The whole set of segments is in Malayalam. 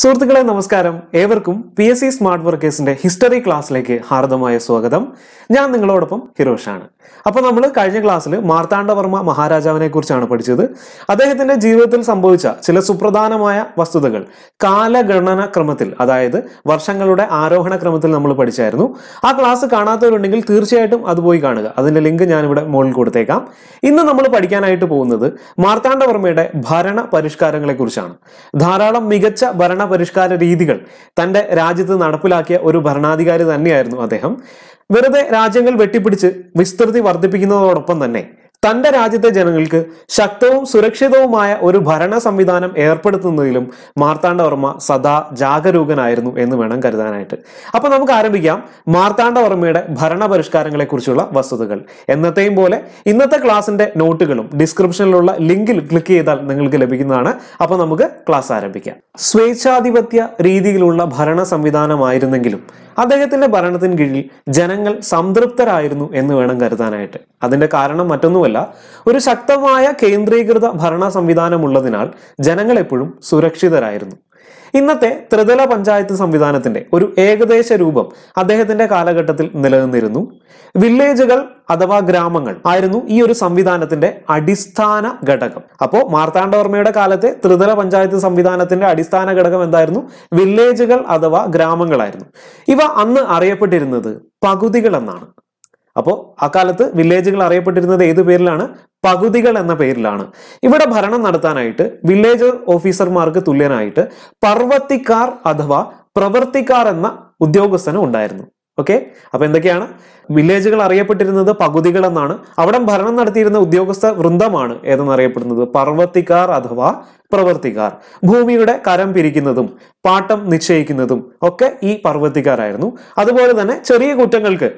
സുഹൃത്തുക്കളെ നമസ്കാരം ഏവർക്കും പി എസ് സി സ്മാർട്ട് വർക്കേഴ്സിന്റെ ഹിസ്റ്ററി ക്ലാസ്സിലേക്ക് ഹാർദമായ സ്വാഗതം ഞാൻ നിങ്ങളോടൊപ്പം ഹിറോഷാണ് അപ്പോൾ നമ്മൾ കഴിഞ്ഞ ക്ലാസ്സിൽ മാർത്താണ്ഡവർമ്മ മഹാരാജാവിനെ കുറിച്ചാണ് പഠിച്ചത് അദ്ദേഹത്തിന്റെ ജീവിതത്തിൽ സംഭവിച്ച ചില സുപ്രധാനമായ വസ്തുതകൾ കാലഗണന ക്രമത്തിൽ അതായത് വർഷങ്ങളുടെ ആരോഹണ ക്രമത്തിൽ നമ്മൾ പഠിച്ചായിരുന്നു ആ ക്ലാസ് കാണാത്തവരുണ്ടെങ്കിൽ തീർച്ചയായിട്ടും അത് പോയി കാണുക അതിന്റെ ലിങ്ക് ഞാനിവിടെ മുകളിൽ കൊടുത്തേക്കാം ഇന്ന് നമ്മൾ പഠിക്കാനായിട്ട് പോകുന്നത് മാർത്താണ്ഡവർമ്മയുടെ ഭരണ കുറിച്ചാണ് ധാരാളം മികച്ച ഭരണ പരിഷ്കാര രീതികൾ തന്റെ രാജ്യത്ത് നടപ്പിലാക്കിയ ഒരു ഭരണാധികാരി തന്നെയായിരുന്നു അദ്ദേഹം വെറുതെ രാജ്യങ്ങൾ വെട്ടിപ്പിടിച്ച് വിസ്തൃതി വർദ്ധിപ്പിക്കുന്നതോടൊപ്പം തന്നെ തന്റെ രാജ്യത്തെ ജനങ്ങൾക്ക് ശക്തവും സുരക്ഷിതവുമായ ഒരു ഭരണ സംവിധാനം ഏർപ്പെടുത്തുന്നതിലും മാർത്താണ്ഡവർമ്മ സദാ ജാഗരൂകനായിരുന്നു എന്ന് വേണം കരുതാനായിട്ട് അപ്പൊ നമുക്ക് ആരംഭിക്കാം മാർത്താണ്ഡവർമ്മയുടെ ഭരണ പരിഷ്കാരങ്ങളെ കുറിച്ചുള്ള വസ്തുതകൾ എന്നത്തെയും പോലെ ഇന്നത്തെ ക്ലാസിന്റെ നോട്ടുകളും ഡിസ്ക്രിപ്ഷനിലുള്ള ലിങ്കിൽ ക്ലിക്ക് ചെയ്താൽ നിങ്ങൾക്ക് ലഭിക്കുന്നതാണ് അപ്പൊ നമുക്ക് ക്ലാസ് ആരംഭിക്കാം സ്വേച്ഛാധിപത്യ രീതിയിലുള്ള ഭരണ സംവിധാനമായിരുന്നെങ്കിലും അദ്ദേഹത്തിന്റെ ഭരണത്തിന് കീഴിൽ ജനങ്ങൾ സംതൃപ്തരായിരുന്നു എന്ന് വേണം കരുതാനായിട്ട് അതിന്റെ കാരണം മറ്റൊന്നുമല്ല മാത്രമല്ല ഒരു ശക്തമായ കേന്ദ്രീകൃത ഭരണ സംവിധാനമുള്ളതിനാൽ ജനങ്ങൾ എപ്പോഴും സുരക്ഷിതരായിരുന്നു ഇന്നത്തെ ത്രിതല പഞ്ചായത്ത് സംവിധാനത്തിന്റെ ഒരു ഏകദേശ രൂപം അദ്ദേഹത്തിന്റെ കാലഘട്ടത്തിൽ നിലനിന്നിരുന്നു വില്ലേജുകൾ അഥവാ ഗ്രാമങ്ങൾ ആയിരുന്നു ഈ ഒരു സംവിധാനത്തിന്റെ അടിസ്ഥാന ഘടകം അപ്പോൾ മാർത്താണ്ഡവർമ്മയുടെ കാലത്തെ ത്രിതല പഞ്ചായത്ത് സംവിധാനത്തിന്റെ അടിസ്ഥാന ഘടകം എന്തായിരുന്നു വില്ലേജുകൾ അഥവാ ഗ്രാമങ്ങളായിരുന്നു ഇവ അന്ന് അറിയപ്പെട്ടിരുന്നത് പകുതികൾ എന്നാണ് അപ്പോൾ അക്കാലത്ത് വില്ലേജുകൾ അറിയപ്പെട്ടിരുന്നത് ഏത് പേരിലാണ് പകുതികൾ എന്ന പേരിലാണ് ഇവിടെ ഭരണം നടത്താനായിട്ട് വില്ലേജ് ഓഫീസർമാർക്ക് തുല്യനായിട്ട് പർവത്തിക്കാർ അഥവാ പ്രവർത്തിക്കാർ എന്ന ഉദ്യോഗസ്ഥനും ഉണ്ടായിരുന്നു ഓക്കെ അപ്പൊ എന്തൊക്കെയാണ് വില്ലേജുകൾ അറിയപ്പെട്ടിരുന്നത് പകുതികൾ എന്നാണ് അവിടെ ഭരണം നടത്തിയിരുന്ന ഉദ്യോഗസ്ഥ വൃന്ദമാണ് അറിയപ്പെടുന്നത് പർവത്തിക്കാർ അഥവാ പ്രവർത്തിക്കാർ ഭൂമിയുടെ കരം പിരിക്കുന്നതും പാട്ടം നിശ്ചയിക്കുന്നതും ഒക്കെ ഈ പർവ്വത്തിക്കാരായിരുന്നു അതുപോലെ തന്നെ ചെറിയ കുറ്റങ്ങൾക്ക്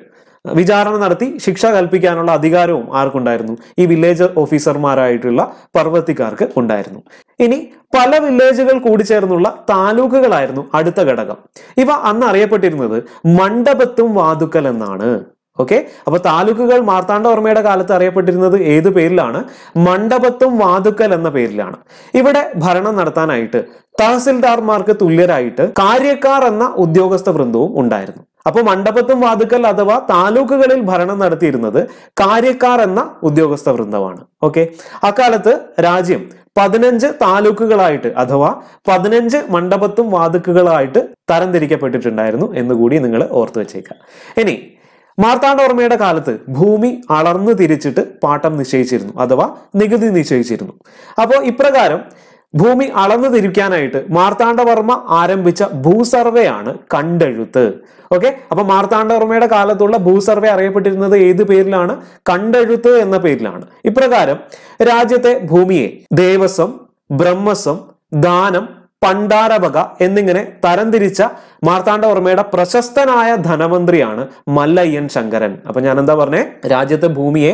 വിചാരണ നടത്തി ശിക്ഷ കൽപ്പിക്കാനുള്ള അധികാരവും ആർക്കുണ്ടായിരുന്നു ഈ വില്ലേജ് ഓഫീസർമാരായിട്ടുള്ള പർവ്വത്തിക്കാർക്ക് ഉണ്ടായിരുന്നു ഇനി പല വില്ലേജുകൾ കൂടി ചേർന്നുള്ള താലൂക്കുകളായിരുന്നു അടുത്ത ഘടകം ഇവ അന്ന് അറിയപ്പെട്ടിരുന്നത് മണ്ഡപത്തും വാതുക്കൽ എന്നാണ് ഓക്കെ അപ്പൊ താലൂക്കുകൾ മാർത്താണ്ഡവർമ്മയുടെ കാലത്ത് അറിയപ്പെട്ടിരുന്നത് ഏത് പേരിലാണ് മണ്ഡപത്തും വാതുക്കൽ എന്ന പേരിലാണ് ഇവിടെ ഭരണം നടത്താനായിട്ട് തഹസിൽദാർമാർക്ക് തുല്യരായിട്ട് കാര്യക്കാർ എന്ന ഉദ്യോഗസ്ഥ വൃന്ദവും ഉണ്ടായിരുന്നു അപ്പോൾ മണ്ഡപത്തും വാതുക്കൽ അഥവാ താലൂക്കുകളിൽ ഭരണം നടത്തിയിരുന്നത് കാര്യക്കാർ എന്ന ഉദ്യോഗസ്ഥ വൃന്ദമാണ് ഓക്കെ അക്കാലത്ത് രാജ്യം പതിനഞ്ച് താലൂക്കുകളായിട്ട് അഥവാ പതിനഞ്ച് മണ്ഡപത്തും വാതുക്കുകളായിട്ട് തരംതിരിക്കപ്പെട്ടിട്ടുണ്ടായിരുന്നു എന്നുകൂടി നിങ്ങൾ ഓർത്തു വെച്ചേക്കുക ഇനി മാർത്താണ്ഡവർമ്മയുടെ കാലത്ത് ഭൂമി അളർന്നു തിരിച്ചിട്ട് പാട്ടം നിശ്ചയിച്ചിരുന്നു അഥവാ നികുതി നിശ്ചയിച്ചിരുന്നു അപ്പോൾ ഇപ്രകാരം ഭൂമി അളന്നു തിരിക്കാനായിട്ട് മാർത്താണ്ഡവർമ്മ ആരംഭിച്ച ഭൂസർവേ ആണ് കണ്ടെഴുത്ത് ഓക്കെ അപ്പൊ മാർത്താണ്ഡവർമ്മയുടെ കാലത്തുള്ള ഭൂസർവേ അറിയപ്പെട്ടിരുന്നത് ഏത് പേരിലാണ് കണ്ടെഴുത്ത് എന്ന പേരിലാണ് ഇപ്രകാരം രാജ്യത്തെ ഭൂമിയെ ദേവസ്വം ബ്രഹ്മസ്വം ദാനം പണ്ടാരവക എന്നിങ്ങനെ തരംതിരിച്ച മാർത്താണ്ഡവർമ്മയുടെ പ്രശസ്തനായ ധനമന്ത്രിയാണ് മല്ലയ്യൻ ശങ്കരൻ അപ്പൊ ഞാൻ എന്താ പറഞ്ഞേ രാജ്യത്തെ ഭൂമിയെ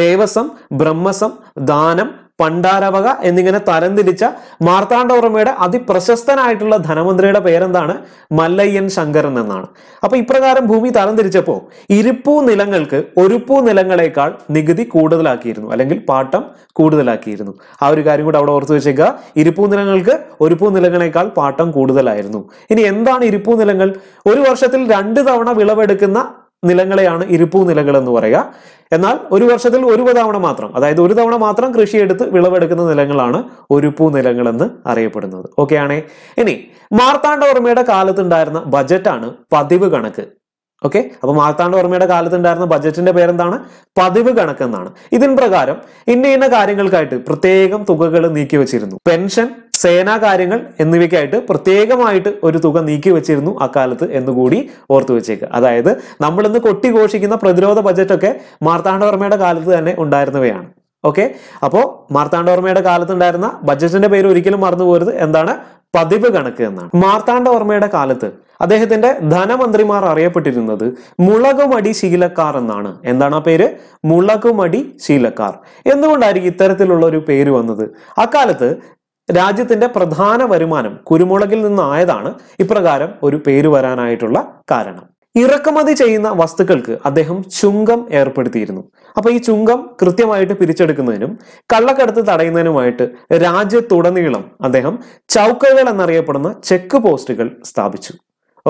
ദേവസ്വം ബ്രഹ്മസ്വം ദാനം പണ്ടാരവക എന്നിങ്ങനെ തരംതിരിച്ച മാർത്താണ്ഡവർമ്മയുടെ അതിപ്രശസ്തനായിട്ടുള്ള ധനമന്ത്രിയുടെ പേരെന്താണ് മല്ലയ്യൻ ശങ്കരൻ എന്നാണ് അപ്പൊ ഇപ്രകാരം ഭൂമി തരംതിരിച്ചപ്പോ ഇരുപ്പൂ നിലങ്ങൾക്ക് ഒരുപ്പൂ നിലങ്ങളെക്കാൾ നികുതി കൂടുതലാക്കിയിരുന്നു അല്ലെങ്കിൽ പാട്ടം കൂടുതലാക്കിയിരുന്നു ആ ഒരു കാര്യം കൂടെ അവിടെ ഓർത്തു വെച്ചേക്കുക ഇരുപ്പൂ നിലങ്ങൾക്ക് ഒരുപ്പൂ നിലങ്ങളെക്കാൾ പാട്ടം കൂടുതലായിരുന്നു ഇനി എന്താണ് ഇരുപ്പൂ നിലങ്ങൾ ഒരു വർഷത്തിൽ രണ്ട് തവണ വിളവെടുക്കുന്ന നിലങ്ങളെയാണ് ഇരുപ്പൂ നിലകൾ എന്ന് പറയുക എന്നാൽ ഒരു വർഷത്തിൽ ഒരു തവണ മാത്രം അതായത് ഒരു തവണ മാത്രം കൃഷിയെടുത്ത് വിളവെടുക്കുന്ന നിലങ്ങളാണ് ഒരുപ്പൂ നിലങ്ങൾ എന്ന് അറിയപ്പെടുന്നത് ഓക്കെയാണേ ആണേ ഇനി മാർത്താണ്ഡവർമ്മയുടെ കാലത്തുണ്ടായിരുന്ന ബജറ്റാണ് പതിവ് കണക്ക് ഓക്കെ അപ്പൊ മാർത്താണ്ഡവർമ്മയുടെ കാലത്തുണ്ടായിരുന്ന ബജറ്റിന്റെ പേരെന്താണ് പതിവ് എന്നാണ് ഇതിൻ പ്രകാരം ഇന്ന ഇന്ന കാര്യങ്ങൾക്കായിട്ട് പ്രത്യേകം തുകകൾ നീക്കി വെച്ചിരുന്നു പെൻഷൻ കാര്യങ്ങൾ എന്നിവയ്ക്കായിട്ട് പ്രത്യേകമായിട്ട് ഒരു തുക നീക്കി വെച്ചിരുന്നു അക്കാലത്ത് എന്നുകൂടി ഓർത്തു വെച്ചേക്കുക അതായത് നമ്മളിന്ന് കൊട്ടിഘോഷിക്കുന്ന പ്രതിരോധ ബജറ്റൊക്കെ മാർത്താണ്ഡവർമ്മയുടെ കാലത്ത് തന്നെ ഉണ്ടായിരുന്നവയാണ് ഓക്കെ അപ്പോൾ മാർത്താണ്ഡവർമ്മയുടെ കാലത്തുണ്ടായിരുന്ന ബജറ്റിന്റെ പേര് ഒരിക്കലും മറന്നു പോരുത് എന്താണ് പതിവ് കണക്ക് എന്നാണ് മാർത്താണ്ഡവർമ്മയുടെ കാലത്ത് അദ്ദേഹത്തിന്റെ ധനമന്ത്രിമാർ അറിയപ്പെട്ടിരുന്നത് മുളകുമടി ശീലക്കാർ എന്നാണ് എന്താണ് ആ പേര് മുളകുമടി ശീലക്കാർ എന്തുകൊണ്ടായിരിക്കും ഇത്തരത്തിലുള്ള ഒരു പേര് വന്നത് അക്കാലത്ത് രാജ്യത്തിന്റെ പ്രധാന വരുമാനം കുരുമുളകിൽ നിന്നായതാണ് ഇപ്രകാരം ഒരു പേര് വരാനായിട്ടുള്ള കാരണം ഇറക്കുമതി ചെയ്യുന്ന വസ്തുക്കൾക്ക് അദ്ദേഹം ചുങ്കം ഏർപ്പെടുത്തിയിരുന്നു അപ്പൊ ഈ ചുങ്കം കൃത്യമായിട്ട് പിരിച്ചെടുക്കുന്നതിനും കള്ളക്കടത്ത് തടയുന്നതിനുമായിട്ട് രാജ്യത്തുടനീളം അദ്ദേഹം ചൗക്കകൾ എന്നറിയപ്പെടുന്ന ചെക്ക് പോസ്റ്റുകൾ സ്ഥാപിച്ചു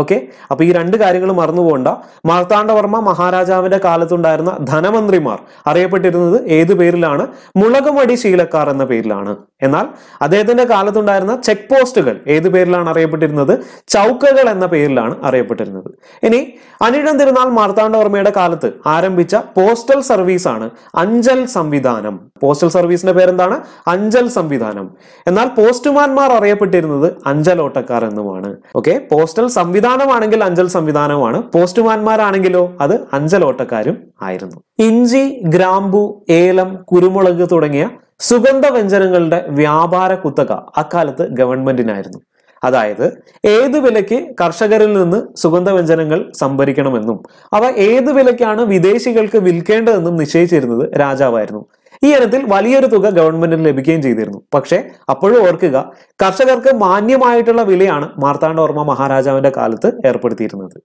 ഓക്കെ അപ്പൊ ഈ രണ്ട് കാര്യങ്ങൾ മറന്നുപോകണ്ട മാർത്താണ്ഡവർമ്മ മഹാരാജാവിന്റെ കാലത്തുണ്ടായിരുന്ന ധനമന്ത്രിമാർ അറിയപ്പെട്ടിരുന്നത് ഏത് പേരിലാണ് മുളകുമടി ശീലക്കാർ എന്ന പേരിലാണ് എന്നാൽ അദ്ദേഹത്തിന്റെ കാലത്തുണ്ടായിരുന്ന ചെക്ക് പോസ്റ്റുകൾ ഏത് പേരിലാണ് അറിയപ്പെട്ടിരുന്നത് ചൗക്കകൾ എന്ന പേരിലാണ് അറിയപ്പെട്ടിരുന്നത് ഇനി അനിഴം തിരുനാൾ മാർത്താണ്ഡവർമ്മയുടെ കാലത്ത് ആരംഭിച്ച പോസ്റ്റൽ സർവീസ് ആണ് അഞ്ചൽ സംവിധാനം പോസ്റ്റൽ സർവീസിന്റെ പേരെന്താണ് അഞ്ചൽ സംവിധാനം എന്നാൽ പോസ്റ്റ്മാൻമാർ അറിയപ്പെട്ടിരുന്നത് ഓട്ടക്കാർ എന്നുമാണ് ഓക്കെ പോസ്റ്റൽ സംവിധാനം സംവിധാനമാണെങ്കിൽ അഞ്ചൽ സംവിധാനമാണ് പോസ്റ്റ്മാൻമാരാണെങ്കിലോ അത് അഞ്ചൽ ഓട്ടക്കാരും ആയിരുന്നു ഇഞ്ചി ഗ്രാമ്പു ഏലം കുരുമുളക് തുടങ്ങിയ സുഗന്ധ വ്യഞ്ജനങ്ങളുടെ വ്യാപാര കുത്തക അക്കാലത്ത് ഗവൺമെന്റിനായിരുന്നു അതായത് ഏത് വിലയ്ക്ക് കർഷകരിൽ നിന്ന് സുഗന്ധ വ്യഞ്ജനങ്ങൾ സംഭരിക്കണമെന്നും അവ ഏത് വിലയ്ക്കാണ് വിദേശികൾക്ക് വിൽക്കേണ്ടതെന്നും നിശ്ചയിച്ചിരുന്നത് രാജാവായിരുന്നു ഈ ഇനത്തിൽ വലിയൊരു തുക ഗവൺമെന്റിന് ലഭിക്കുകയും ചെയ്തിരുന്നു പക്ഷേ അപ്പോഴും ഓർക്കുക കർഷകർക്ക് മാന്യമായിട്ടുള്ള വിലയാണ് മാർത്താണ്ഡവർമ്മ മഹാരാജാവിന്റെ കാലത്ത് ഏർപ്പെടുത്തിയിരുന്നത്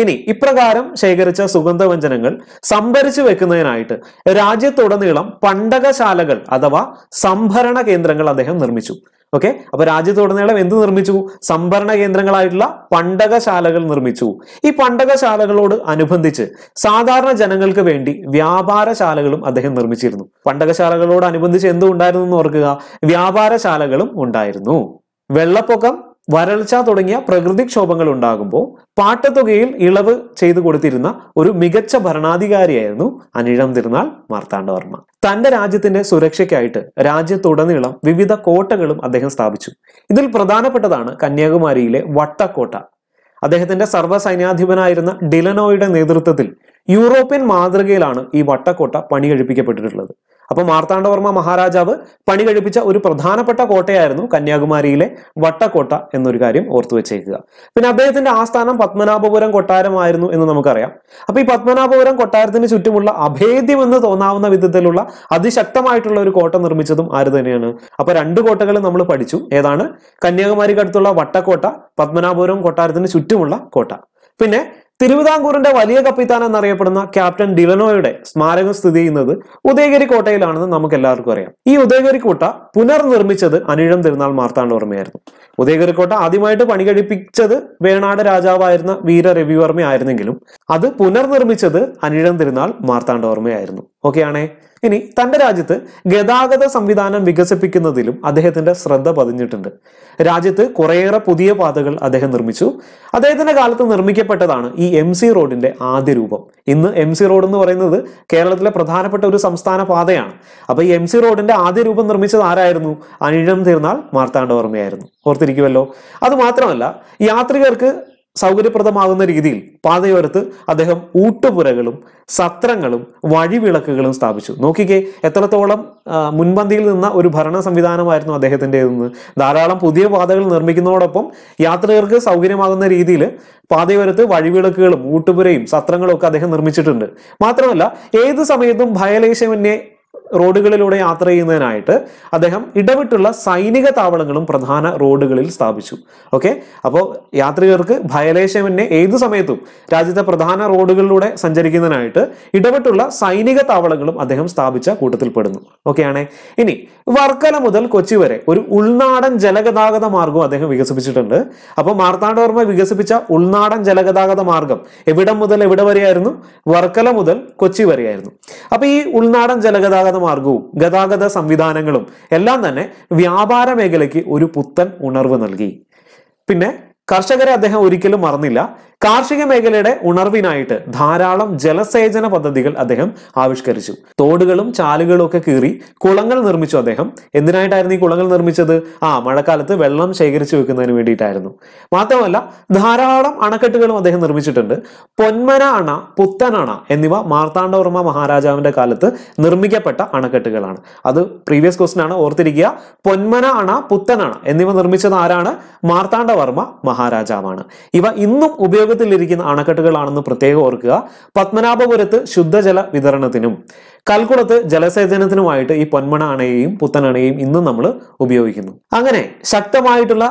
ഇനി ഇപ്രകാരം ശേഖരിച്ച സുഗന്ധവ്യഞ്ജനങ്ങൾ സംഭരിച്ചു വെക്കുന്നതിനായിട്ട് രാജ്യത്തുടനീളം പണ്ടകശാലകൾ അഥവാ സംഭരണ കേന്ദ്രങ്ങൾ അദ്ദേഹം നിർമ്മിച്ചു ഓക്കെ അപ്പൊ രാജ്യത്തുടനീളം എന്ത് നിർമ്മിച്ചു സംഭരണ കേന്ദ്രങ്ങളായിട്ടുള്ള പണ്ടകശാലകൾ നിർമ്മിച്ചു ഈ പണ്ടകശാലകളോട് അനുബന്ധിച്ച് സാധാരണ ജനങ്ങൾക്ക് വേണ്ടി വ്യാപാരശാലകളും അദ്ദേഹം നിർമ്മിച്ചിരുന്നു പണ്ടകശാലകളോട് അനുബന്ധിച്ച് എന്തുണ്ടായിരുന്നു എന്ന് ഓർക്കുക വ്യാപാരശാലകളും ഉണ്ടായിരുന്നു വെള്ളപ്പൊക്കം വരൾച്ച തുടങ്ങിയ പ്രകൃതിക്ഷോഭങ്ങൾ ഉണ്ടാകുമ്പോൾ പാട്ടത്തുകയിൽ ഇളവ് ചെയ്തു കൊടുത്തിരുന്ന ഒരു മികച്ച ഭരണാധികാരിയായിരുന്നു അനിഴം തിരുനാൾ മാർത്താണ്ഡവർമ്മ തന്റെ രാജ്യത്തിന്റെ സുരക്ഷയ്ക്കായിട്ട് രാജ്യത്തുടനീളം വിവിധ കോട്ടകളും അദ്ദേഹം സ്ഥാപിച്ചു ഇതിൽ പ്രധാനപ്പെട്ടതാണ് കന്യാകുമാരിയിലെ വട്ടക്കോട്ട അദ്ദേഹത്തിന്റെ സർവ്വസൈന്യാധിപനായിരുന്ന ഡിലനോയുടെ നേതൃത്വത്തിൽ യൂറോപ്യൻ മാതൃകയിലാണ് ഈ വട്ടക്കോട്ട പണി കഴിപ്പിക്കപ്പെട്ടിട്ടുള്ളത് അപ്പോൾ മാർത്താണ്ഡവർമ്മ മഹാരാജാവ് പണി കഴിപ്പിച്ച ഒരു പ്രധാനപ്പെട്ട കോട്ടയായിരുന്നു കന്യാകുമാരിയിലെ വട്ടക്കോട്ട എന്നൊരു കാര്യം ഓർത്തു വെച്ചേക്കുക പിന്നെ അദ്ദേഹത്തിന്റെ ആസ്ഥാനം പത്മനാഭപുരം കൊട്ടാരമായിരുന്നു എന്ന് നമുക്കറിയാം അപ്പൊ ഈ പത്മനാഭപുരം കൊട്ടാരത്തിന് ചുറ്റുമുള്ള എന്ന് തോന്നാവുന്ന വിധത്തിലുള്ള അതിശക്തമായിട്ടുള്ള ഒരു കോട്ട നിർമ്മിച്ചതും ആര് തന്നെയാണ് അപ്പൊ രണ്ട് കോട്ടകൾ നമ്മൾ പഠിച്ചു ഏതാണ് കന്യാകുമാരിക്കടുത്തുള്ള വട്ടക്കോട്ട പത്മനാഭപുരം കൊട്ടാരത്തിന് ചുറ്റുമുള്ള കോട്ട പിന്നെ തിരുവിതാംകൂറിന്റെ വലിയ കപ്പിത്താൻ എന്നറിയപ്പെടുന്ന ക്യാപ്റ്റൻ ഡിലനോയുടെ സ്മാരകം സ്ഥിതി ചെയ്യുന്നത് ഉദയഗിരി കോട്ടയിലാണെന്ന് നമുക്ക് എല്ലാവർക്കും അറിയാം ഈ ഉദയഗിരി കോട്ട പുനർനിർമ്മിച്ചത് അനിഴം തിരുനാൾ മാർത്താണ്ഡവർമ്മയായിരുന്നു ഉദയഗിരി കോട്ട ആദ്യമായിട്ട് പണി കഴിപ്പിച്ചത് വേണാട് രാജാവായിരുന്ന വീര രവിവർമ്മ അത് പുനർനിർമ്മിച്ചത് അനിഴം തിരുനാൾ മാർത്താണ്ഡവർമ്മയായിരുന്നു ഓക്കെയാണേ ഇനി തന്റെ രാജ്യത്ത് ഗതാഗത സംവിധാനം വികസിപ്പിക്കുന്നതിലും അദ്ദേഹത്തിന്റെ ശ്രദ്ധ പതിഞ്ഞിട്ടുണ്ട് രാജ്യത്ത് കുറേയേറെ പുതിയ പാതകൾ അദ്ദേഹം നിർമ്മിച്ചു അദ്ദേഹത്തിന്റെ കാലത്ത് നിർമ്മിക്കപ്പെട്ടതാണ് ഈ എം സി റോഡിന്റെ ആദ്യ രൂപം ഇന്ന് എം സി റോഡ് എന്ന് പറയുന്നത് കേരളത്തിലെ പ്രധാനപ്പെട്ട ഒരു സംസ്ഥാന പാതയാണ് അപ്പൊ ഈ എം സി റോഡിന്റെ ആദ്യ രൂപം നിർമ്മിച്ചത് ആരായിരുന്നു അനിഴം തീർന്നാൽ മാർത്താണ്ഡവർമ്മയായിരുന്നു ഓർത്തിരിക്കുമല്ലോ അത് മാത്രമല്ല യാത്രികർക്ക് സൗകര്യപ്രദമാകുന്ന രീതിയിൽ പാതയോരത്ത് അദ്ദേഹം ഊട്ടുപുരകളും സത്രങ്ങളും വഴിവിളക്കുകളും സ്ഥാപിച്ചു നോക്കിക്കേ എത്രത്തോളം മുൻപന്തിയിൽ നിന്ന ഒരു ഭരണ സംവിധാനമായിരുന്നു നിന്ന് ധാരാളം പുതിയ പാതകൾ നിർമ്മിക്കുന്നതോടൊപ്പം യാത്രികർക്ക് സൗകര്യമാകുന്ന രീതിയിൽ പാതയോരത്ത് വഴിവിളക്കുകളും ഊട്ടുപുരയും സത്രങ്ങളും ഒക്കെ അദ്ദേഹം നിർമ്മിച്ചിട്ടുണ്ട് മാത്രമല്ല ഏത് സമയത്തും ഭയലേശമന്യെ റോഡുകളിലൂടെ യാത്ര ചെയ്യുന്നതിനായിട്ട് അദ്ദേഹം ഇടവിട്ടുള്ള സൈനിക താവളങ്ങളും പ്രധാന റോഡുകളിൽ സ്ഥാപിച്ചു ഓക്കെ അപ്പോൾ യാത്രികർക്ക് ഭയലേശമന്യെ ഏത് സമയത്തും രാജ്യത്തെ പ്രധാന റോഡുകളിലൂടെ സഞ്ചരിക്കുന്നതിനായിട്ട് ഇടവിട്ടുള്ള സൈനിക താവളങ്ങളും അദ്ദേഹം സ്ഥാപിച്ച കൂട്ടത്തിൽപ്പെടുന്നു ഓക്കെയാണേ ഇനി വർക്കല മുതൽ കൊച്ചി വരെ ഒരു ഉൾനാടൻ ജലഗതാഗത മാർഗവും അദ്ദേഹം വികസിപ്പിച്ചിട്ടുണ്ട് അപ്പോൾ മാർത്താണ്ഡവർമ്മ വികസിപ്പിച്ച ഉൾനാടൻ ജലഗതാഗത മാർഗം എവിടം മുതൽ എവിടെ വരെയായിരുന്നു വർക്കല മുതൽ കൊച്ചി വരെയായിരുന്നു അപ്പോൾ ഈ ഉൾനാടൻ ജലഗതാഗത മാർഗവും ഗതാഗത സംവിധാനങ്ങളും എല്ലാം തന്നെ വ്യാപാര മേഖലയ്ക്ക് ഒരു പുത്തൻ ഉണർവ് നൽകി പിന്നെ കർഷകരെ അദ്ദേഹം ഒരിക്കലും മറന്നില്ല കാർഷിക മേഖലയുടെ ഉണർവിനായിട്ട് ധാരാളം ജലസേചന പദ്ധതികൾ അദ്ദേഹം ആവിഷ്കരിച്ചു തോടുകളും ചാലുകളും ഒക്കെ കീറി കുളങ്ങൾ നിർമ്മിച്ചു അദ്ദേഹം എന്തിനായിട്ടായിരുന്നു ഈ കുളങ്ങൾ നിർമ്മിച്ചത് ആ മഴക്കാലത്ത് വെള്ളം ശേഖരിച്ചു വെക്കുന്നതിന് വേണ്ടിയിട്ടായിരുന്നു മാത്രമല്ല ധാരാളം അണക്കെട്ടുകളും അദ്ദേഹം നിർമ്മിച്ചിട്ടുണ്ട് പൊന്മന അണ പുത്തനണ എന്നിവ മാർത്താണ്ഡവർമ്മ മഹാരാജാവിന്റെ കാലത്ത് നിർമ്മിക്കപ്പെട്ട അണക്കെട്ടുകളാണ് അത് പ്രീവിയസ് ക്വസ്റ്റൻ ആണ് ഓർത്തിരിക്കുക പൊന്മന അണ പുത്തനണ എന്നിവ നിർമ്മിച്ചത് ആരാണ് മാർത്താണ്ഡവർമ്മ മഹാരാജാവാണ് ഇവ ഇന്നും ഉപയോഗ ഉപയോഗത്തിലിരിക്കുന്ന അണക്കെട്ടുകളാണെന്ന് പ്രത്യേകം ഓർക്കുക പത്മനാഭപുരത്ത് ശുദ്ധജല വിതരണത്തിനും കൽക്കുളത്ത് ജലസേചനത്തിനുമായിട്ട് ഈ പൊന്മണ അണയെയും അണയെയും ഇന്നും നമ്മൾ ഉപയോഗിക്കുന്നു അങ്ങനെ ശക്തമായിട്ടുള്ള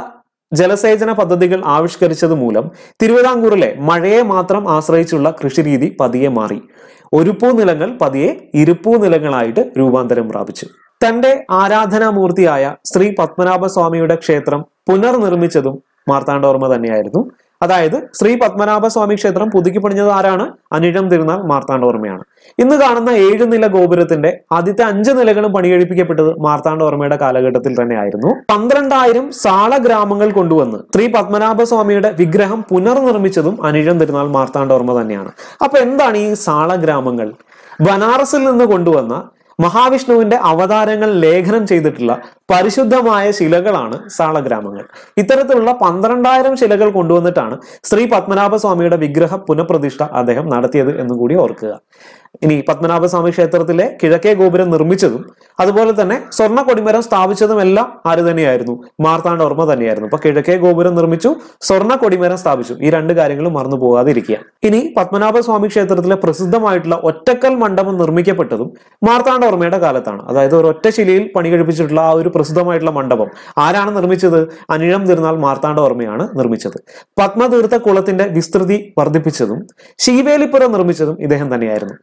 ജലസേചന പദ്ധതികൾ ആവിഷ്കരിച്ചത് മൂലം തിരുവിതാംകൂറിലെ മഴയെ മാത്രം ആശ്രയിച്ചുള്ള കൃഷിരീതി പതിയെ മാറി ഒരുപ്പൂ നിലങ്ങൾ പതിയെ ഇരുപ്പൂ നിലങ്ങളായിട്ട് രൂപാന്തരം പ്രാപിച്ചു തന്റെ ആരാധനാമൂർത്തിയായ ശ്രീ പത്മനാഭസ്വാമിയുടെ ക്ഷേത്രം പുനർനിർമ്മിച്ചതും മാർത്താണ്ഡോർമ്മ തന്നെയായിരുന്നു അതായത് ശ്രീ പത്മനാഭസ്വാമി ക്ഷേത്രം പുതുക്കി പണിഞ്ഞത് ആരാണ് അനിഴം തിരുനാൾ മാർത്താണ്ഡവർമ്മയാണ് ഇന്ന് കാണുന്ന ഏഴ് നില ഗോപുരത്തിന്റെ ആദ്യത്തെ അഞ്ച് നിലകളും പണികഴിപ്പിക്കപ്പെട്ടത് മാർത്താണ്ഡവർമ്മയുടെ കാലഘട്ടത്തിൽ തന്നെയായിരുന്നു പന്ത്രണ്ടായിരം സാള ഗ്രാമങ്ങൾ കൊണ്ടുവന്ന് ശ്രീ പത്മനാഭസ്വാമിയുടെ വിഗ്രഹം പുനർനിർമ്മിച്ചതും അനിഴം തിരുനാൾ മാർത്താണ്ഡവർമ്മ തന്നെയാണ് അപ്പൊ എന്താണ് ഈ സാള ഗ്രാമങ്ങൾ ബനാറസിൽ നിന്ന് കൊണ്ടുവന്ന മഹാവിഷ്ണുവിന്റെ അവതാരങ്ങൾ ലേഖനം ചെയ്തിട്ടുള്ള പരിശുദ്ധമായ ശിലകളാണ് സാളഗ്രാമങ്ങൾ ഇത്തരത്തിലുള്ള പന്ത്രണ്ടായിരം ശിലകൾ കൊണ്ടുവന്നിട്ടാണ് ശ്രീ പത്മനാഭസ്വാമിയുടെ വിഗ്രഹ പുനഃപ്രതിഷ്ഠ അദ്ദേഹം നടത്തിയത് കൂടി ഓർക്കുക ഇനി പത്മനാഭസ്വാമി ക്ഷേത്രത്തിലെ കിഴക്കേ ഗോപുരം നിർമ്മിച്ചതും അതുപോലെ തന്നെ സ്വർണ്ണ കൊടിമരം സ്ഥാപിച്ചതും എല്ലാം ആര് തന്നെയായിരുന്നു ഓർമ്മ തന്നെയായിരുന്നു അപ്പൊ കിഴക്കേ ഗോപുരം നിർമ്മിച്ചു സ്വർണ്ണ കൊടിമരം സ്ഥാപിച്ചു ഈ രണ്ട് കാര്യങ്ങളും മറന്നു പോകാതിരിക്കുക ഇനി പത്മനാഭസ്വാമി ക്ഷേത്രത്തിലെ പ്രസിദ്ധമായിട്ടുള്ള ഒറ്റക്കൽ മണ്ഡപം നിർമ്മിക്കപ്പെട്ടതും ഓർമ്മയുടെ കാലത്താണ് അതായത് ഒരു ഒറ്റ ശിലയിൽ പണി കഴിപ്പിച്ചിട്ടുള്ള ആ ഒരു പ്രസിദ്ധമായിട്ടുള്ള മണ്ഡപം ആരാണ് നിർമ്മിച്ചത് അനിഴം തിരുനാൾ മാർത്താണ്ഡവർമ്മയാണ് നിർമ്മിച്ചത് പത്മതീർത്ഥ കുളത്തിന്റെ വിസ്തൃതി വർദ്ധിപ്പിച്ചതും ശീവേലിപ്പുര നിർമ്മിച്ചതും ഇദ്ദേഹം തന്നെയായിരുന്നു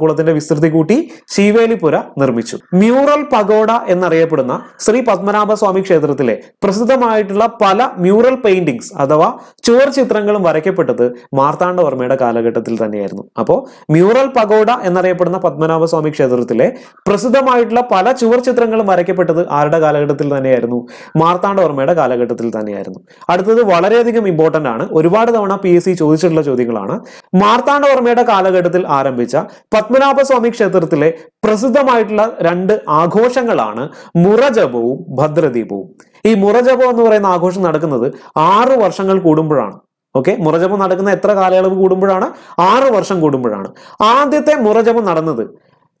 കുളത്തിന്റെ വിസ്തൃതി കൂട്ടി ശീവേലിപുര നിർമ്മിച്ചു മ്യൂറൽ പഗോഡ എന്നറിയപ്പെടുന്ന ശ്രീ പത്മനാഭസ്വാമി ക്ഷേത്രത്തിലെ പ്രസിദ്ധമായിട്ടുള്ള പല മ്യൂറൽ പെയിന്റിങ്സ് അഥവാ ചുവർ ചിത്രങ്ങളും വരയ്ക്കപ്പെട്ടത് മാർത്താണ്ഡവർമ്മയുടെ കാലഘട്ടത്തിൽ തന്നെയായിരുന്നു അപ്പോൾ മ്യൂറൽ പഗോഡ എന്നറിയപ്പെടുന്ന പത്മനാഭസ്വാമി ക്ഷേത്രത്തിലെ പ്രസിദ്ധമായിട്ടുള്ള പല ചുവർ ചിത്രങ്ങളും വരയ്ക്കപ്പെട്ടത് ആരുടെ കാലഘട്ടത്തിൽ തന്നെയായിരുന്നു മാർത്താണ്ഡവർമ്മയുടെ കാലഘട്ടത്തിൽ തന്നെയായിരുന്നു അടുത്തത് വളരെയധികം ഇമ്പോർട്ടൻ്റ് ആണ് ഒരുപാട് തവണ പി എസ് സി ചോദിച്ചിട്ടുള്ള ചോദ്യങ്ങളാണ് മാർത്താണ്ഡവർമ്മയുടെ കാലഘട്ടത്തിൽ ആരംഭിച്ച പത്മനാഭസ്വാമി ക്ഷേത്രത്തിലെ പ്രസിദ്ധമായിട്ടുള്ള രണ്ട് ആഘോഷങ്ങളാണ് മുറജപവും ഭദ്രദീപവും ഈ മുറജപം എന്ന് പറയുന്ന ആഘോഷം നടക്കുന്നത് ആറ് വർഷങ്ങൾ കൂടുമ്പോഴാണ് ഓക്കെ മുറജപം നടക്കുന്ന എത്ര കാലയളവ് കൂടുമ്പോഴാണ് ആറ് വർഷം കൂടുമ്പോഴാണ് ആദ്യത്തെ മുറജപം നടന്നത്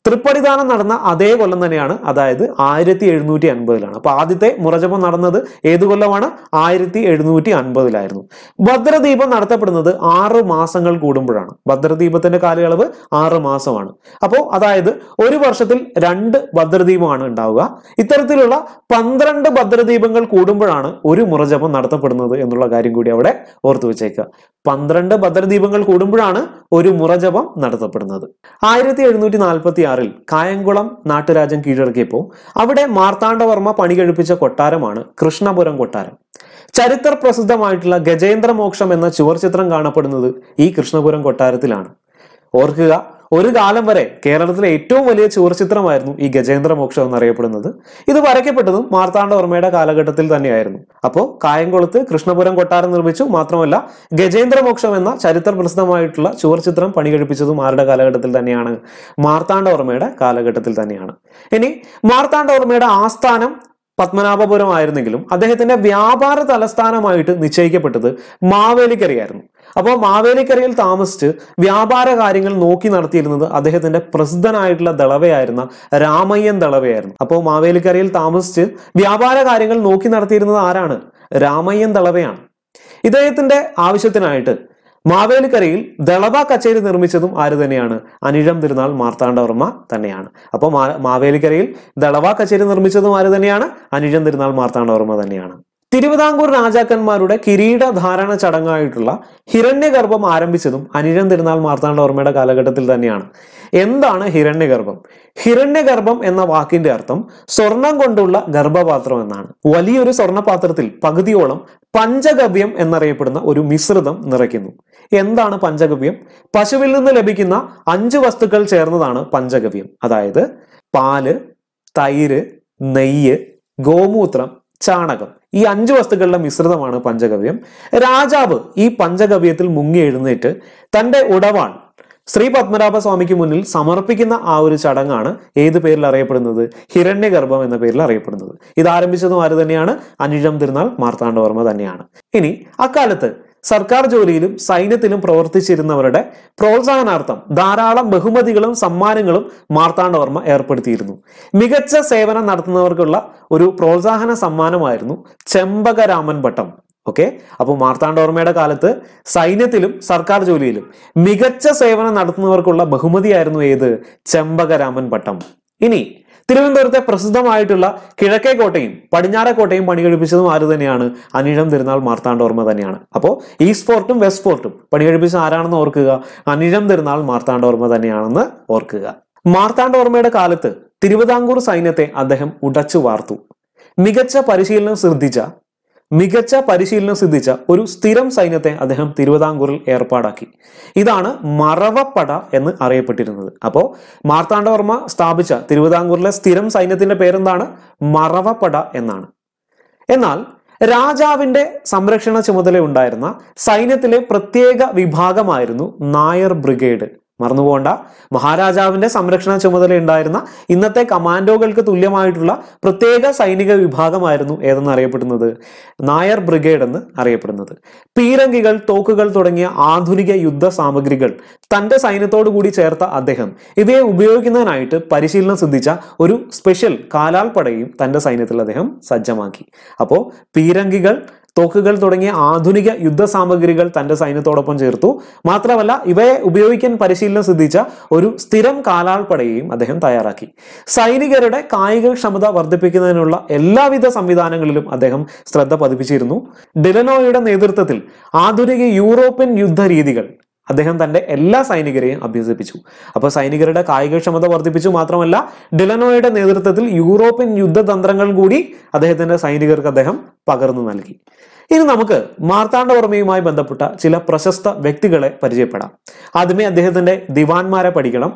തൃപ്പടിദാനം നടന്ന അതേ കൊല്ലം തന്നെയാണ് അതായത് ആയിരത്തി എഴുന്നൂറ്റി അൻപതിലാണ് അപ്പൊ ആദ്യത്തെ മുറജപം നടന്നത് ഏത് കൊല്ലമാണ് ആയിരത്തി എഴുന്നൂറ്റി അൻപതിലായിരുന്നു ഭദ്രദീപം നടത്തപ്പെടുന്നത് ആറ് മാസങ്ങൾ കൂടുമ്പോഴാണ് ഭദ്രദീപത്തിന്റെ കാലയളവ് ആറ് മാസമാണ് അപ്പോൾ അതായത് ഒരു വർഷത്തിൽ രണ്ട് ഭദ്രദീപമാണ് ഉണ്ടാവുക ഇത്തരത്തിലുള്ള പന്ത്രണ്ട് ഭദ്രദീപങ്ങൾ കൂടുമ്പോഴാണ് ഒരു മുറജപം നടത്തപ്പെടുന്നത് എന്നുള്ള കാര്യം കൂടി അവിടെ ഓർത്തു വെച്ചേക്കുക പന്ത്രണ്ട് ഭദ്രദീപങ്ങൾ കൂടുമ്പോഴാണ് ഒരു മുറജപം നടത്തപ്പെടുന്നത് ആയിരത്തി എഴുന്നൂറ്റി നാൽപ്പത്തി ആറ് ആറിൽ കായംകുളം നാട്ടുരാജൻ കീഴടക്കിയപ്പോൾ അവിടെ മാർത്താണ്ഡവർമ്മ പണി കഴിപ്പിച്ച കൊട്ടാരമാണ് കൃഷ്ണപുരം കൊട്ടാരം ചരിത്ര പ്രസിദ്ധമായിട്ടുള്ള ഗജേന്ദ്രമോക്ഷം എന്ന ചിത്രം കാണപ്പെടുന്നത് ഈ കൃഷ്ണപുരം കൊട്ടാരത്തിലാണ് ഓർക്കുക ഒരു കാലം വരെ കേരളത്തിലെ ഏറ്റവും വലിയ ചൂർചിത്രമായിരുന്നു ഈ ഗജേന്ദ്രമോക്ഷം എന്നറിയപ്പെടുന്നത് ഇത് വരയ്ക്കപ്പെട്ടതും മാർത്താണ്ഡവർമ്മയുടെ കാലഘട്ടത്തിൽ തന്നെയായിരുന്നു അപ്പോൾ കായംകുളത്ത് കൃഷ്ണപുരം കൊട്ടാരം നിർമ്മിച്ചു മാത്രമല്ല ഗജേന്ദ്രമോക്ഷം എന്ന ചരിത്ര പ്രസിദ്ധമായിട്ടുള്ള ചൂർചിത്രം പണികഴിപ്പിച്ചതും ആരുടെ കാലഘട്ടത്തിൽ തന്നെയാണ് മാർത്താണ്ഡവർമ്മയുടെ കാലഘട്ടത്തിൽ തന്നെയാണ് ഇനി മാർത്താണ്ഡവർമ്മയുടെ ആസ്ഥാനം പത്മനാഭപുരം ആയിരുന്നെങ്കിലും അദ്ദേഹത്തിന്റെ വ്യാപാര തലസ്ഥാനമായിട്ട് നിശ്ചയിക്കപ്പെട്ടത് മാവേലിക്കരയായിരുന്നു അപ്പോൾ മാവേലിക്കരയിൽ താമസിച്ച് വ്യാപാര കാര്യങ്ങൾ നോക്കി നടത്തിയിരുന്നത് അദ്ദേഹത്തിന്റെ പ്രസിദ്ധനായിട്ടുള്ള ദളവയായിരുന്ന രാമയ്യൻ ദളവയായിരുന്നു അപ്പോൾ മാവേലിക്കരയിൽ താമസിച്ച് വ്യാപാര കാര്യങ്ങൾ നോക്കി നടത്തിയിരുന്നത് ആരാണ് രാമയ്യൻ ദളവയാണ് ഇദ്ദേഹത്തിന്റെ ആവശ്യത്തിനായിട്ട് മാവേലിക്കരയിൽ ദളവ കച്ചേരി നിർമ്മിച്ചതും ആര് തന്നെയാണ് അനിഴം തിരുനാൾ മാർത്താണ്ഡവർമ്മ തന്നെയാണ് അപ്പോൾ മാവേലിക്കരയിൽ ദളവ കച്ചേരി നിർമ്മിച്ചതും ആര് തന്നെയാണ് അനിഴം തിരുനാൾ മാർത്താണ്ഡവർമ്മ തന്നെയാണ് തിരുവിതാംകൂർ രാജാക്കന്മാരുടെ കിരീടധാരണ ചടങ്ങായിട്ടുള്ള ഹിരണ്യഗർഭം ആരംഭിച്ചതും അനിരം തിരുനാൾ ഓർമ്മയുടെ കാലഘട്ടത്തിൽ തന്നെയാണ് എന്താണ് ഹിരണ്യഗർഭം ഹിരണ്യഗർഭം എന്ന വാക്കിന്റെ അർത്ഥം സ്വർണം കൊണ്ടുള്ള ഗർഭപാത്രം എന്നാണ് വലിയൊരു സ്വർണപാത്രത്തിൽ പകുതിയോളം പഞ്ചഗവ്യം എന്നറിയപ്പെടുന്ന ഒരു മിശ്രിതം നിറയ്ക്കുന്നു എന്താണ് പഞ്ചഗവ്യം പശുവിൽ നിന്ന് ലഭിക്കുന്ന അഞ്ച് വസ്തുക്കൾ ചേർന്നതാണ് പഞ്ചഗവ്യം അതായത് പാല് തൈര് നെയ്യ് ഗോമൂത്രം ചാണകം ഈ അഞ്ച് വസ്തുക്കളുടെ മിശ്രിതമാണ് പഞ്ചഗവ്യം രാജാവ് ഈ പഞ്ചഗവ്യത്തിൽ മുങ്ങി എഴുന്നേറ്റ് തന്റെ ഉടവാൾ ശ്രീ പത്മനാഭ സ്വാമിക്ക് മുന്നിൽ സമർപ്പിക്കുന്ന ആ ഒരു ചടങ്ങാണ് ഏത് പേരിൽ അറിയപ്പെടുന്നത് ഹിരണ്യഗർഭം എന്ന പേരിൽ അറിയപ്പെടുന്നത് ഇത് ആരംഭിച്ചതും ആര് തന്നെയാണ് അനിഴം തിരുനാൾ മാർത്താണ്ഡവർമ്മ തന്നെയാണ് ഇനി അക്കാലത്ത് സർക്കാർ ജോലിയിലും സൈന്യത്തിലും പ്രവർത്തിച്ചിരുന്നവരുടെ പ്രോത്സാഹനാർത്ഥം ധാരാളം ബഹുമതികളും സമ്മാനങ്ങളും മാർത്താണ്ഡവർമ്മ ഏർപ്പെടുത്തിയിരുന്നു മികച്ച സേവനം നടത്തുന്നവർക്കുള്ള ഒരു പ്രോത്സാഹന സമ്മാനമായിരുന്നു ചെമ്പകരാമൻ ഭട്ടം ഓക്കെ അപ്പോൾ മാർത്താണ്ഡവർമ്മയുടെ കാലത്ത് സൈന്യത്തിലും സർക്കാർ ജോലിയിലും മികച്ച സേവനം നടത്തുന്നവർക്കുള്ള ബഹുമതിയായിരുന്നു ഏത് ചെമ്പകരാമൻ ഭട്ടം ഇനി തിരുവനന്തപുരത്തെ പ്രസിദ്ധമായിട്ടുള്ള കിഴക്കേ കോട്ടയും പടിഞ്ഞാറെ കോട്ടയും പണികഴിപ്പിച്ചതും ആര് തന്നെയാണ് അനിഴം തിരുനാൾ മാർത്താണ്ഡോർമ്മ തന്നെയാണ് അപ്പോൾ ഈസ്റ്റ് ഫോർട്ടും വെസ്റ്റ് ഫോർട്ടും പണികഴിപ്പിച്ചത് ആരാണെന്ന് ഓർക്കുക അനിഴം തിരുനാൾ മാർത്താണ്ഡോർമ്മ തന്നെയാണെന്ന് ഓർക്കുക മാർത്താണ്ഡോർമ്മയുടെ കാലത്ത് തിരുവിതാംകൂർ സൈന്യത്തെ അദ്ദേഹം ഉടച്ചു വാർത്തു മികച്ച പരിശീലനം ശ്രദ്ധിച്ച മികച്ച പരിശീലനം സിദ്ധിച്ച ഒരു സ്ഥിരം സൈന്യത്തെ അദ്ദേഹം തിരുവിതാംകൂറിൽ ഏർപ്പാടാക്കി ഇതാണ് മറവപ്പട എന്ന് അറിയപ്പെട്ടിരുന്നത് അപ്പോൾ മാർത്താണ്ഡവർമ്മ സ്ഥാപിച്ച തിരുവിതാംകൂറിലെ സ്ഥിരം സൈന്യത്തിന്റെ പേരെന്താണ് മറവപ്പട എന്നാണ് എന്നാൽ രാജാവിന്റെ സംരക്ഷണ ചുമതല ഉണ്ടായിരുന്ന സൈന്യത്തിലെ പ്രത്യേക വിഭാഗമായിരുന്നു നായർ ബ്രിഗേഡ് മറന്നുപോകണ്ട മഹാരാജാവിന്റെ സംരക്ഷണ ചുമതല ഉണ്ടായിരുന്ന ഇന്നത്തെ കമാൻഡോകൾക്ക് തുല്യമായിട്ടുള്ള പ്രത്യേക സൈനിക വിഭാഗമായിരുന്നു ഏതെന്ന് അറിയപ്പെടുന്നത് നായർ ബ്രിഗേഡ് എന്ന് അറിയപ്പെടുന്നത് പീരങ്കികൾ തോക്കുകൾ തുടങ്ങിയ ആധുനിക യുദ്ധ സാമഗ്രികൾ തന്റെ സൈന്യത്തോടു കൂടി ചേർത്ത അദ്ദേഹം ഇവയെ ഉപയോഗിക്കുന്നതിനായിട്ട് പരിശീലനം സിദ്ധിച്ച ഒരു സ്പെഷ്യൽ കാലാൾപ്പടയും തന്റെ സൈന്യത്തിൽ അദ്ദേഹം സജ്ജമാക്കി അപ്പോൾ പീരങ്കികൾ തോക്കുകൾ തുടങ്ങിയ ആധുനിക യുദ്ധ സാമഗ്രികൾ തന്റെ സൈന്യത്തോടൊപ്പം ചേർത്തു മാത്രമല്ല ഇവയെ ഉപയോഗിക്കാൻ പരിശീലനം സിദ്ധിച്ച ഒരു സ്ഥിരം കാലാൾപ്പടയെയും അദ്ദേഹം തയ്യാറാക്കി സൈനികരുടെ ക്ഷമത വർദ്ധിപ്പിക്കുന്നതിനുള്ള എല്ലാവിധ സംവിധാനങ്ങളിലും അദ്ദേഹം ശ്രദ്ധ പതിപ്പിച്ചിരുന്നു ഡെലനോയുടെ നേതൃത്വത്തിൽ ആധുനിക യൂറോപ്യൻ യുദ്ധ അദ്ദേഹം തന്റെ എല്ലാ സൈനികരെയും അഭ്യസിപ്പിച്ചു അപ്പോൾ സൈനികരുടെ കായികക്ഷമത വർദ്ധിപ്പിച്ചു മാത്രമല്ല ഡിലനോയുടെ നേതൃത്വത്തിൽ യൂറോപ്യൻ യുദ്ധതന്ത്രങ്ങൾ കൂടി അദ്ദേഹത്തിന്റെ സൈനികർക്ക് അദ്ദേഹം പകർന്നു നൽകി ഇനി നമുക്ക് മാർത്താണ്ഡവർമ്മയുമായി ബന്ധപ്പെട്ട ചില പ്രശസ്ത വ്യക്തികളെ പരിചയപ്പെടാം ആദ്യമേ അദ്ദേഹത്തിന്റെ ദിവാൻമാരെ പഠിക്കണം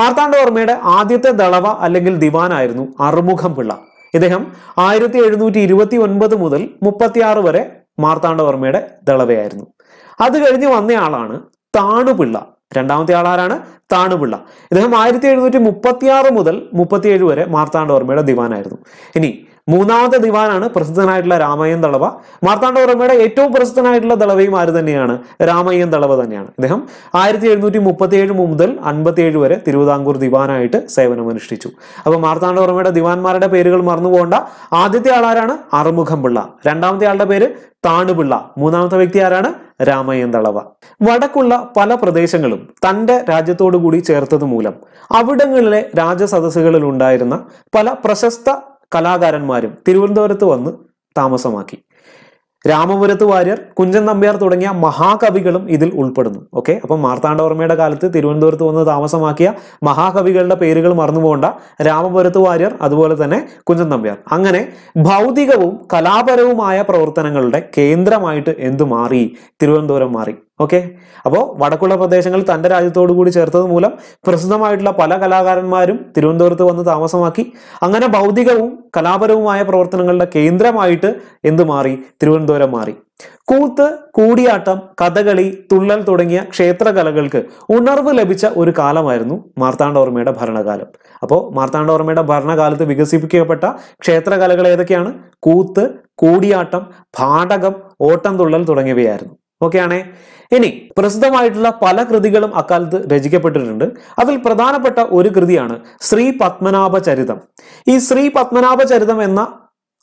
മാർത്താണ്ഡവർമ്മയുടെ ആദ്യത്തെ ദളവ അല്ലെങ്കിൽ ദിവാനായിരുന്നു അറുമുഖം പിള്ള ഇദ്ദേഹം ആയിരത്തി എഴുന്നൂറ്റി ഇരുപത്തി ഒൻപത് മുതൽ മുപ്പത്തിയാറ് വരെ മാർത്താണ്ഡവർമ്മയുടെ ദളവയായിരുന്നു അത് കഴിഞ്ഞ് വന്നയാളാണ് താണുപിള്ള രണ്ടാമത്തെ ആളാരാണ് താണുപിള്ള ഇദ്ദേഹം ആയിരത്തി എഴുന്നൂറ്റി ആറ് മുതൽ ഏഴ് വരെ മാർത്താണ്ഡവർമ്മയുടെ ദിവാനായിരുന്നു ഇനി മൂന്നാമത്തെ ദിവാനാണ് പ്രസിദ്ധനായിട്ടുള്ള രാമയ്യൻ ദളവ മാർത്താണ്ഡവർമ്മയുടെ ഏറ്റവും പ്രസിദ്ധനായിട്ടുള്ള ദളവയും ആര് തന്നെയാണ് രാമയ്യൻ ദളവ തന്നെയാണ് ഇദ്ദേഹം ആയിരത്തി എഴുന്നൂറ്റി ഏഴ് മുതൽ ഏഴ് വരെ തിരുവിതാംകൂർ ദിവാനായിട്ട് സേവനമനുഷ്ഠിച്ചു അപ്പോൾ മാർത്താണ്ഡവർമ്മയുടെ ദിവാൻമാരുടെ പേരുകൾ മറന്നു പോകേണ്ട ആദ്യത്തെ ആളാരാണ് അറുമുഖം പിള്ള രണ്ടാമത്തെ ആളുടെ പേര് താണുപിള്ള മൂന്നാമത്തെ വ്യക്തി ആരാണ് രാമയന്തളവ വടക്കുള്ള പല പ്രദേശങ്ങളും തന്റെ രാജ്യത്തോടുകൂടി ചേർത്തത് മൂലം അവിടങ്ങളിലെ രാജസദസ്സുകളിൽ ഉണ്ടായിരുന്ന പല പ്രശസ്ത കലാകാരന്മാരും തിരുവനന്തപുരത്ത് വന്ന് താമസമാക്കി രാമപുരത്ത് വാര്യർ കുഞ്ചൻ നമ്പ്യാർ തുടങ്ങിയ മഹാകവികളും ഇതിൽ ഉൾപ്പെടുന്നു ഓക്കെ അപ്പം മാർത്താണ്ഡവർമ്മയുടെ കാലത്ത് തിരുവനന്തപുരത്ത് വന്ന് താമസമാക്കിയ മഹാകവികളുടെ പേരുകൾ മറന്നുപോകേണ്ട രാമപുരത്ത് വാര്യർ അതുപോലെ തന്നെ കുഞ്ചൻ നമ്പ്യാർ അങ്ങനെ ഭൗതികവും കലാപരവുമായ പ്രവർത്തനങ്ങളുടെ കേന്ദ്രമായിട്ട് എന്തു മാറി തിരുവനന്തപുരം മാറി ഓക്കെ അപ്പോൾ വടക്കുള്ള പ്രദേശങ്ങൾ തൻ്റെ രാജ്യത്തോടു കൂടി ചേർത്തത് മൂലം പ്രസിദ്ധമായിട്ടുള്ള പല കലാകാരന്മാരും തിരുവനന്തപുരത്ത് വന്ന് താമസമാക്കി അങ്ങനെ ഭൗതികവും കലാപരവുമായ പ്രവർത്തനങ്ങളുടെ കേന്ദ്രമായിട്ട് എന്ത് മാറി തിരുവനന്തപുരം മാറി കൂത്ത് കൂടിയാട്ടം കഥകളി തുള്ളൽ തുടങ്ങിയ ക്ഷേത്രകലകൾക്ക് ഉണർവ് ലഭിച്ച ഒരു കാലമായിരുന്നു മാർത്താണ്ഡവർമ്മയുടെ ഭരണകാലം അപ്പോൾ മാർത്താണ്ഡവർമ്മയുടെ ഭരണകാലത്ത് വികസിപ്പിക്കപ്പെട്ട ക്ഷേത്രകലകൾ ഏതൊക്കെയാണ് കൂത്ത് കൂടിയാട്ടം പാടകം ഓട്ടം തുള്ളൽ തുടങ്ങിയവയായിരുന്നു ഓക്കെയാണേ ഇനി പ്രസിദ്ധമായിട്ടുള്ള പല കൃതികളും അക്കാലത്ത് രചിക്കപ്പെട്ടിട്ടുണ്ട് അതിൽ പ്രധാനപ്പെട്ട ഒരു കൃതിയാണ് ശ്രീ പത്മനാഭ ചരിതം ഈ ശ്രീ പത്മനാഭ ചരിതം എന്ന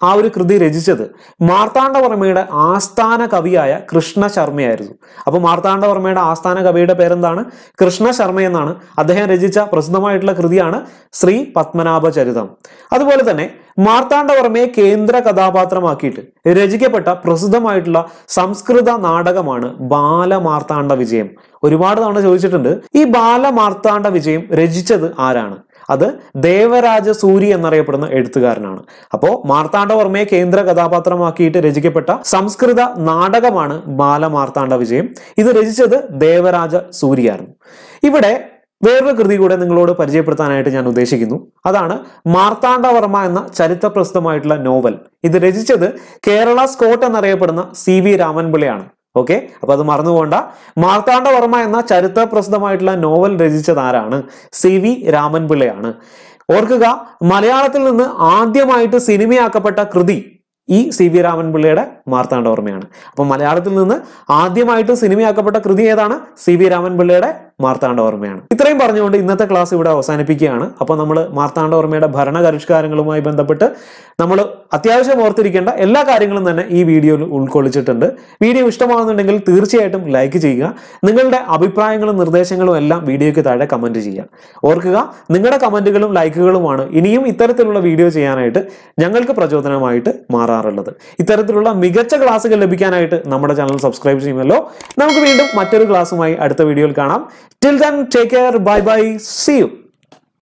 ആ ഒരു കൃതി രചിച്ചത് മാർത്താണ്ഡവർമ്മയുടെ ആസ്ഥാന കവിയായ കൃഷ്ണ ശർമ്മയായിരുന്നു അപ്പോൾ മാർത്താണ്ഡവർമ്മയുടെ ആസ്ഥാന കവിയുടെ പേരെന്താണ് കൃഷ്ണ ശർമ്മ എന്നാണ് അദ്ദേഹം രചിച്ച പ്രസിദ്ധമായിട്ടുള്ള കൃതിയാണ് ശ്രീ പത്മനാഭ ചരിതം അതുപോലെ തന്നെ മാർത്താണ്ഡവർമ്മയെ കേന്ദ്ര കഥാപാത്രമാക്കിയിട്ട് രചിക്കപ്പെട്ട പ്രസിദ്ധമായിട്ടുള്ള സംസ്കൃത നാടകമാണ് ബാലമാർത്താണ്ഡ വിജയം ഒരുപാട് തവണ ചോദിച്ചിട്ടുണ്ട് ഈ ബാലമാർത്താണ്ഡ വിജയം രചിച്ചത് ആരാണ് അത് ദേവരാജ സൂരി എന്നറിയപ്പെടുന്ന എഴുത്തുകാരനാണ് അപ്പോൾ മാർത്താണ്ഡവർമ്മയെ കേന്ദ്ര കഥാപാത്രമാക്കിയിട്ട് രചിക്കപ്പെട്ട സംസ്കൃത നാടകമാണ് ബാലമാർത്താണ്ഡ വിജയം ഇത് രചിച്ചത് ദേവരാജ സൂരിയായിരുന്നു ഇവിടെ വേറൊരു കൃതി കൂടെ നിങ്ങളോട് പരിചയപ്പെടുത്താനായിട്ട് ഞാൻ ഉദ്ദേശിക്കുന്നു അതാണ് മാർത്താണ്ഡവർമ്മ എന്ന ചരിത്ര പ്രസിദ്ധമായിട്ടുള്ള നോവൽ ഇത് രചിച്ചത് കേരള സ്കോട്ട് എന്നറിയപ്പെടുന്ന സി വി രാമൻപിള്ളയാണ് ഓക്കെ അപ്പൊ അത് മറന്നുപോണ്ട മാർത്താണ്ഡവർമ്മ എന്ന ചരിത്ര പ്രസിദ്ധമായിട്ടുള്ള നോവൽ രചിച്ചത് ആരാണ് സി വി രാമൻപിള്ളയാണ് ഓർക്കുക മലയാളത്തിൽ നിന്ന് ആദ്യമായിട്ട് സിനിമയാക്കപ്പെട്ട കൃതി ഈ സി വി രാമൻപിള്ളയുടെ ഓർമ്മയാണ് അപ്പോൾ മലയാളത്തിൽ നിന്ന് ആദ്യമായിട്ട് സിനിമയാക്കപ്പെട്ട കൃതി ഏതാണ് സി വി രാമൻപിള്ളയുടെ ഓർമ്മയാണ് ഇത്രയും പറഞ്ഞുകൊണ്ട് ഇന്നത്തെ ക്ലാസ് ഇവിടെ അവസാനിപ്പിക്കുകയാണ് അപ്പോൾ നമ്മൾ ഓർമ്മയുടെ ഭരണകരിഷ്കാരങ്ങളുമായി ബന്ധപ്പെട്ട് നമ്മൾ അത്യാവശ്യം ഓർത്തിരിക്കേണ്ട എല്ലാ കാര്യങ്ങളും തന്നെ ഈ വീഡിയോയിൽ ഉൾക്കൊള്ളിച്ചിട്ടുണ്ട് വീഡിയോ ഇഷ്ടമാകുന്നുണ്ടെങ്കിൽ തീർച്ചയായിട്ടും ലൈക്ക് ചെയ്യുക നിങ്ങളുടെ അഭിപ്രായങ്ങളും നിർദ്ദേശങ്ങളും എല്ലാം വീഡിയോയ്ക്ക് താഴെ കമന്റ് ചെയ്യുക ഓർക്കുക നിങ്ങളുടെ കമന്റുകളും ലൈക്കുകളുമാണ് ഇനിയും ഇത്തരത്തിലുള്ള വീഡിയോ ചെയ്യാനായിട്ട് ഞങ്ങൾക്ക് പ്രചോദനമായിട്ട് മാറാറുള്ളത് ഇത്തരത്തിലുള്ള മികച്ച മികച്ച ക്ലാസ്സുകൾ ലഭിക്കാനായിട്ട് നമ്മുടെ ചാനൽ സബ്സ്ക്രൈബ് ചെയ്യുമല്ലോ നമുക്ക് വീണ്ടും മറ്റൊരു ക്ലാസ്സുമായി അടുത്ത വീഡിയോയിൽ കാണാം till then take care bye bye see U